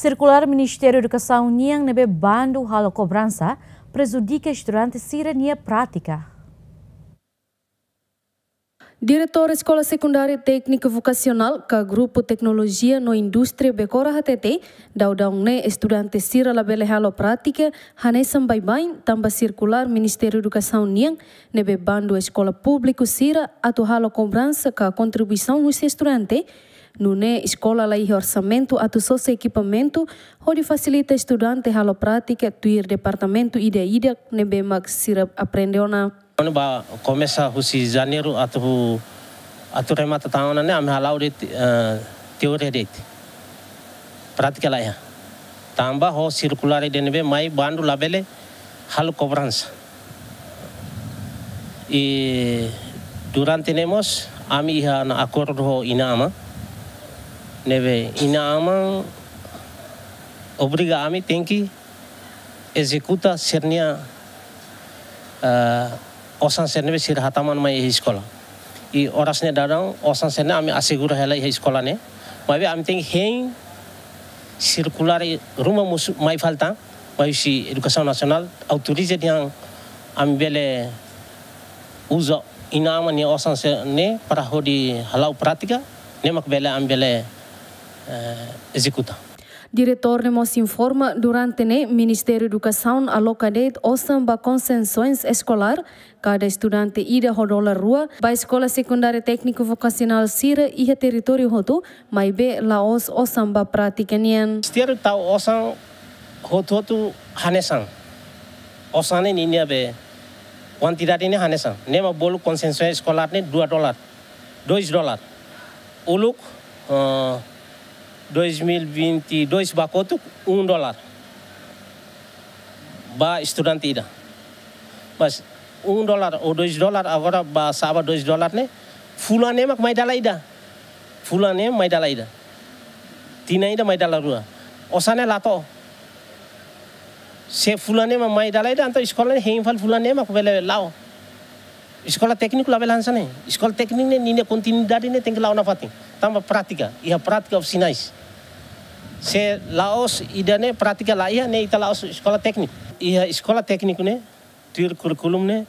Circular Ministério da Educação Niang Nebe Bando Halo Cobrança prejudica estudantes sirania prática. Diretor Escola Secundária Técnica Vocacional ka Grupo Tecnologia no Indústria Becora HTT, daudang ne estudante sira labele halo prática, hane sambai tamba circular Ministério Educação niang, nebe bando escola público sira atu halo cobrança ka contribuição nos estudante, Nune escola lai orçamento atu ekipamento, equipamento hodi facilita estudante halo prática tuir departamento ide ida nebe mak sira aprendeona. Ono ba começa husi janeiro atu atu remata taona ne ame halau det eh, teoria det. Prática lai ya. Tamba ho circular ida nebe mai bandu labele halo cobrança. E durante nemos ami ha na acordo ho inama never. ina aman ama, obriga ami tem que executar sernia uh, osan serne sir hataman mai e escola. E oras ne darang osan serne ami asegura hela e escola ne. Mas ami tem hein circular ruma musu mai falta, mas si educação Nasional autoriza yang ami bele ina aman ni osan serne para hodi halau pratica, nemak bele ambele uh, executa. Diretornemos informa durante ne Ministério da Educação alocadeit osamba consensões escolar cada estudante ida rodola rua ba escola secundária técnico vocacional sira e a território hotu mai be laos osamba pratikanian. Setiap tau osan hotu hotu hanesan osane ninia be quantidade ini hanesan nema bolu consensões escolar ne 2 dolar, 2 dolar. Uluk uh, 2022 bakoto 1 dólar. Ba estudante ida. Mas 1 dólar ou 2 dólar agora ba saba 2 dólar né? Fulane é mak mai dala ida. Fulane é mai dala ida. Tina ida dala rua. Osane lato. Se fulane é mak mai dala ida então escola sekolah ne heimfal fulane mak bele lao. Escola técnica lá belança né? Escola técnica né, nina continuidade né, tem que lá na fati Tamba prática, e a prática of sinais. se Laos ida ne pratika la ia ne ita Laos sekolah teknik iya sekolah teknik ne tir curriculum ne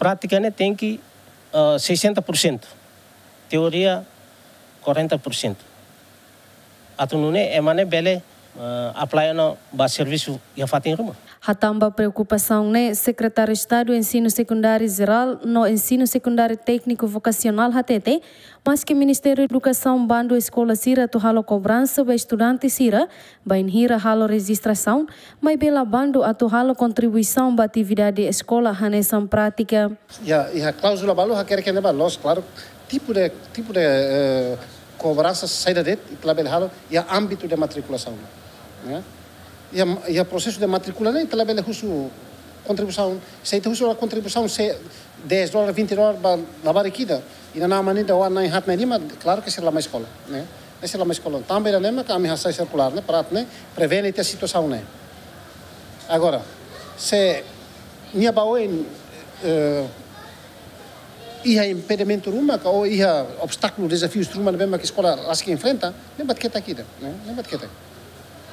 prática ne tem que uh, 60%. Teoria 40%. Atunu ne emane bele uh, ah, ba serviço ia fatin ruma. Hatamba preocupação né secretário de Estado ensino secundário geral no ensino secundário técnico vocacional HTT, mas que Ministério da Educação bando escola sira tu halo cobrança ba estudante sira, ba inhira halo registração, mas bela bando a tu halo contribuição ba atividade escola hanesan prática. E a, a cláusula balu que leva nós claro tipo de tipo de uh, cobrança saída de pela halo e âmbito de matriculação. Né? E o processo de matrícula nem também é contribuição. Se tu usa contribuição se 10 dólares, 20 dólares para lavar a aqui, e na maneira o na em hat nem claro que será mais escola, né? Essa é uma escola. Também era nem que a minha circular, né? Para né? Prevene a situação, né? Agora, se minha baú em ia impedimento ruma ou ia obstáculo, desafios ruma mesmo que a escola as que enfrenta, nem bate que tá aqui, né? Nem bate que tá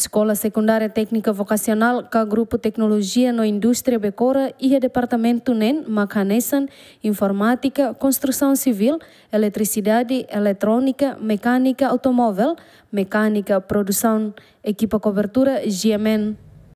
Escola Secundária Técnica Vocacional com Grupo Tecnologia no Indústria Becora e Departamento NEN, Macanessan, Informática, Construção Civil, Eletricidade, Eletrônica, Mecânica Automóvel, Mecânica, Produção, Equipa Cobertura, GMN.